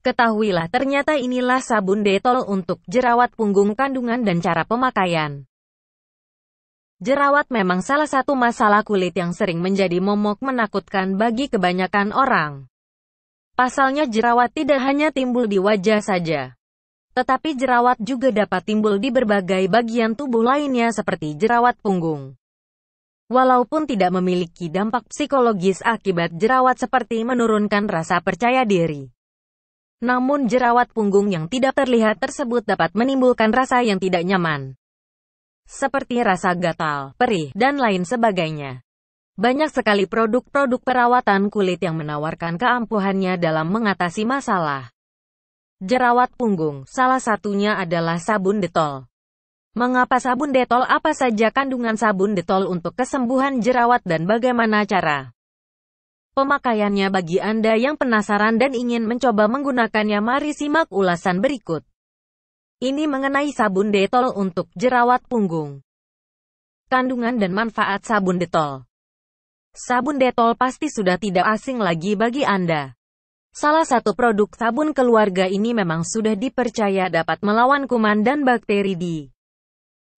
Ketahuilah ternyata inilah sabun detol untuk jerawat punggung kandungan dan cara pemakaian. Jerawat memang salah satu masalah kulit yang sering menjadi momok menakutkan bagi kebanyakan orang. Pasalnya jerawat tidak hanya timbul di wajah saja. Tetapi jerawat juga dapat timbul di berbagai bagian tubuh lainnya seperti jerawat punggung. Walaupun tidak memiliki dampak psikologis akibat jerawat seperti menurunkan rasa percaya diri namun jerawat punggung yang tidak terlihat tersebut dapat menimbulkan rasa yang tidak nyaman. Seperti rasa gatal, perih, dan lain sebagainya. Banyak sekali produk-produk perawatan kulit yang menawarkan keampuhannya dalam mengatasi masalah. Jerawat punggung, salah satunya adalah sabun detol. Mengapa sabun detol? Apa saja kandungan sabun detol untuk kesembuhan jerawat dan bagaimana cara pemakaiannya bagi Anda yang penasaran dan ingin mencoba menggunakannya mari simak ulasan berikut. Ini mengenai sabun detol untuk jerawat punggung. Kandungan dan manfaat sabun detol. Sabun detol pasti sudah tidak asing lagi bagi Anda. Salah satu produk sabun keluarga ini memang sudah dipercaya dapat melawan kuman dan bakteri di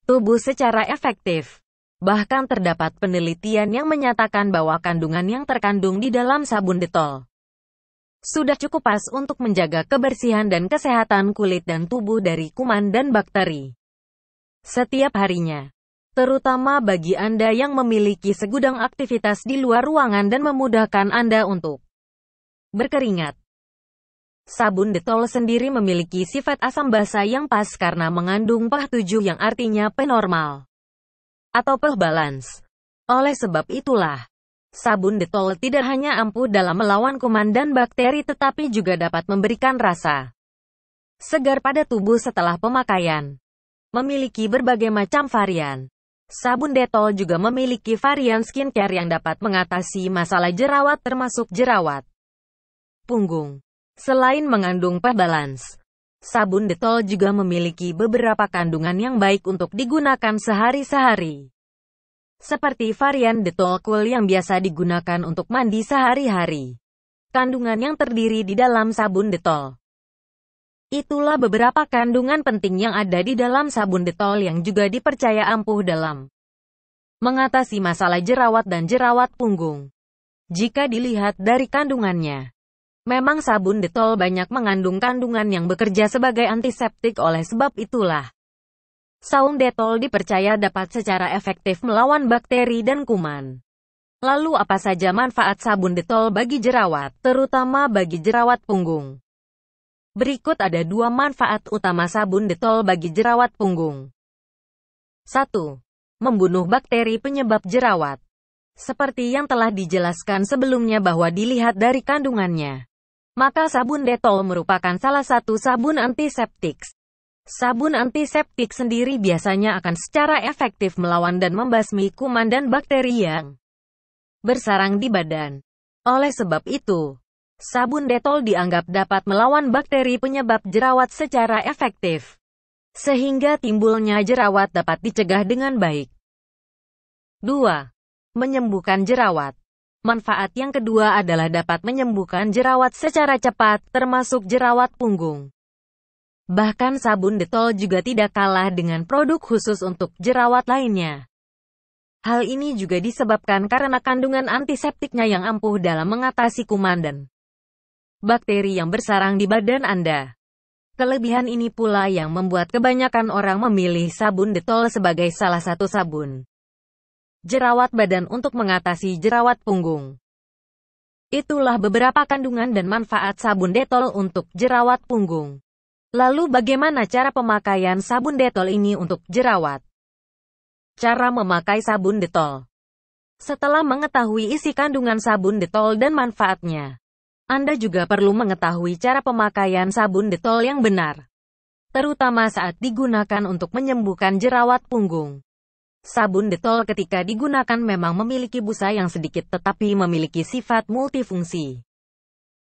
tubuh secara efektif. Bahkan terdapat penelitian yang menyatakan bahwa kandungan yang terkandung di dalam sabun detol sudah cukup pas untuk menjaga kebersihan dan kesehatan kulit dan tubuh dari kuman dan bakteri. Setiap harinya, terutama bagi Anda yang memiliki segudang aktivitas di luar ruangan dan memudahkan Anda untuk berkeringat. Sabun detol sendiri memiliki sifat asam basa yang pas karena mengandung pH 7 yang artinya penormal atau peh balance. Oleh sebab itulah, sabun detol tidak hanya ampuh dalam melawan kuman dan bakteri tetapi juga dapat memberikan rasa segar pada tubuh setelah pemakaian. Memiliki berbagai macam varian. Sabun detol juga memiliki varian skincare yang dapat mengatasi masalah jerawat termasuk jerawat punggung. Selain mengandung pebalans. balance, Sabun detol juga memiliki beberapa kandungan yang baik untuk digunakan sehari hari Seperti varian detol cool yang biasa digunakan untuk mandi sehari-hari. Kandungan yang terdiri di dalam sabun detol. Itulah beberapa kandungan penting yang ada di dalam sabun detol yang juga dipercaya ampuh dalam mengatasi masalah jerawat dan jerawat punggung. Jika dilihat dari kandungannya, Memang sabun detol banyak mengandung kandungan yang bekerja sebagai antiseptik oleh sebab itulah. Saung detol dipercaya dapat secara efektif melawan bakteri dan kuman. Lalu apa saja manfaat sabun detol bagi jerawat, terutama bagi jerawat punggung? Berikut ada dua manfaat utama sabun detol bagi jerawat punggung. 1. Membunuh bakteri penyebab jerawat. Seperti yang telah dijelaskan sebelumnya bahwa dilihat dari kandungannya. Maka sabun detol merupakan salah satu sabun antiseptik. Sabun antiseptik sendiri biasanya akan secara efektif melawan dan membasmi kuman dan bakteri yang bersarang di badan. Oleh sebab itu, sabun detol dianggap dapat melawan bakteri penyebab jerawat secara efektif. Sehingga timbulnya jerawat dapat dicegah dengan baik. 2. Menyembuhkan jerawat Manfaat yang kedua adalah dapat menyembuhkan jerawat secara cepat, termasuk jerawat punggung. Bahkan sabun detol juga tidak kalah dengan produk khusus untuk jerawat lainnya. Hal ini juga disebabkan karena kandungan antiseptiknya yang ampuh dalam mengatasi kuman dan bakteri yang bersarang di badan Anda. Kelebihan ini pula yang membuat kebanyakan orang memilih sabun detol sebagai salah satu sabun jerawat badan untuk mengatasi jerawat punggung. Itulah beberapa kandungan dan manfaat sabun detol untuk jerawat punggung. Lalu bagaimana cara pemakaian sabun detol ini untuk jerawat? Cara memakai sabun detol Setelah mengetahui isi kandungan sabun detol dan manfaatnya, Anda juga perlu mengetahui cara pemakaian sabun detol yang benar. Terutama saat digunakan untuk menyembuhkan jerawat punggung. Sabun detol ketika digunakan memang memiliki busa yang sedikit tetapi memiliki sifat multifungsi.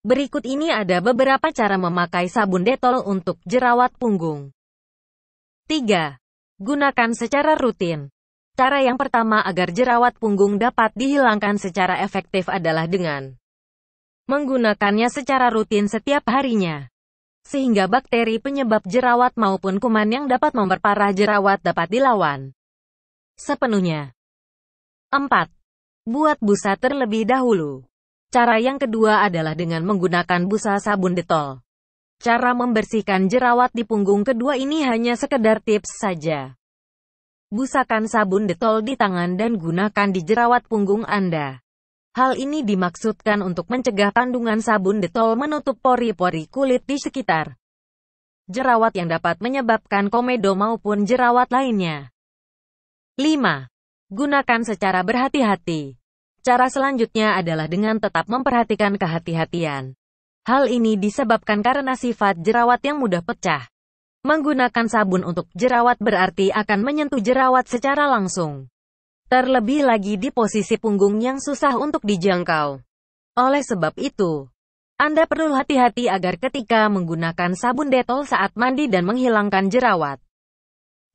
Berikut ini ada beberapa cara memakai sabun detol untuk jerawat punggung. 3. Gunakan secara rutin. Cara yang pertama agar jerawat punggung dapat dihilangkan secara efektif adalah dengan menggunakannya secara rutin setiap harinya sehingga bakteri penyebab jerawat maupun kuman yang dapat memperparah jerawat dapat dilawan sepenuhnya. 4. Buat busa terlebih dahulu. Cara yang kedua adalah dengan menggunakan busa sabun detol. Cara membersihkan jerawat di punggung kedua ini hanya sekedar tips saja. Busakan sabun detol di tangan dan gunakan di jerawat punggung Anda. Hal ini dimaksudkan untuk mencegah kandungan sabun detol menutup pori-pori kulit di sekitar jerawat yang dapat menyebabkan komedo maupun jerawat lainnya. 5. Gunakan secara berhati-hati. Cara selanjutnya adalah dengan tetap memperhatikan kehati-hatian. Hal ini disebabkan karena sifat jerawat yang mudah pecah. Menggunakan sabun untuk jerawat berarti akan menyentuh jerawat secara langsung. Terlebih lagi di posisi punggung yang susah untuk dijangkau. Oleh sebab itu, Anda perlu hati-hati agar ketika menggunakan sabun detol saat mandi dan menghilangkan jerawat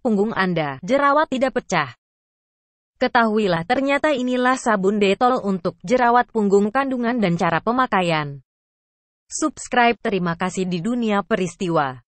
punggung Anda, jerawat tidak pecah. Ketahuilah ternyata inilah sabun detol untuk jerawat punggung kandungan dan cara pemakaian. Subscribe terima kasih di dunia peristiwa.